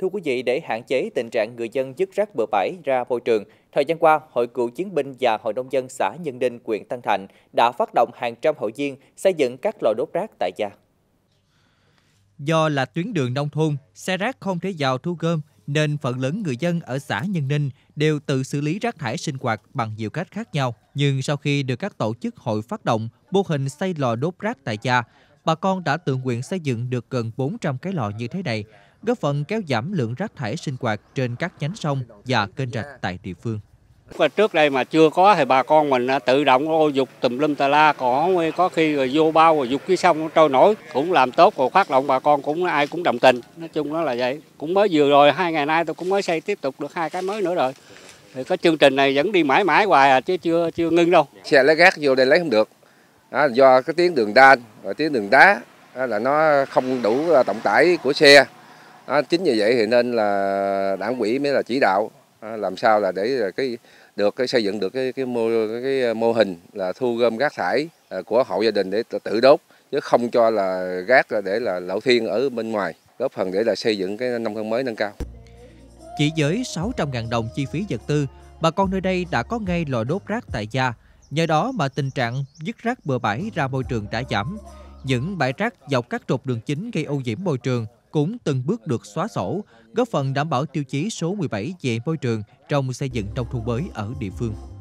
Thưa quý vị, để hạn chế tình trạng người dân dứt rác bừa bãi ra môi trường, thời gian qua, Hội Cựu Chiến binh và Hội Nông dân xã Nhân Ninh, huyện Tân Thạnh đã phát động hàng trăm hội viên xây dựng các lò đốt rác tại gia. Do là tuyến đường nông thôn, xe rác không thể vào thu gom nên phần lớn người dân ở xã Nhân Ninh đều tự xử lý rác thải sinh hoạt bằng nhiều cách khác nhau. Nhưng sau khi được các tổ chức hội phát động mô hình xây lò đốt rác tại gia, bà con đã tự nguyện xây dựng được gần 400 cái lò như thế này góp phần kéo giảm lượng rác thải sinh hoạt trên các nhánh sông và kênh rạch tại địa phương. Trước đây mà chưa có thì bà con mình tự động ô dục tùm lum tà la, còn có khi rồi vô bao rồi dục dưới sông trôi nổi, cũng làm tốt rồi phát động bà con cũng ai cũng đồng tình, nói chung nó là vậy. Cũng mới vừa rồi, hai ngày nay tôi cũng mới xây tiếp tục được hai cái mới nữa rồi. Thì có chương trình này vẫn đi mãi mãi hoài à, chứ chưa chưa ngưng đâu. Xe lấy gác vô đây lấy không được, à, do cái tuyến đường đan và tuyến đường đá là nó không đủ à, tổng tải của xe à, chính vì vậy thì nên là đảng quỹ mới là chỉ đạo à, làm sao là để cái được cái xây dựng được cái cái mô cái mô hình là thu gom rác thải à, của hộ gia đình để tự đốt chứ không cho là rác để là lộ thiên ở bên ngoài góp phần để là xây dựng cái nông thôn mới nâng cao. Chỉ với 600.000 đồng chi phí vật tư, bà con nơi đây đã có ngay lò đốt rác tại gia. Nhờ đó mà tình trạng dứt rác bừa bãi ra môi trường đã giảm. Những bãi rác dọc các trục đường chính gây ô nhiễm môi trường cũng từng bước được xóa sổ, góp phần đảm bảo tiêu chí số 17 về môi trường trong xây dựng nông thôn mới ở địa phương.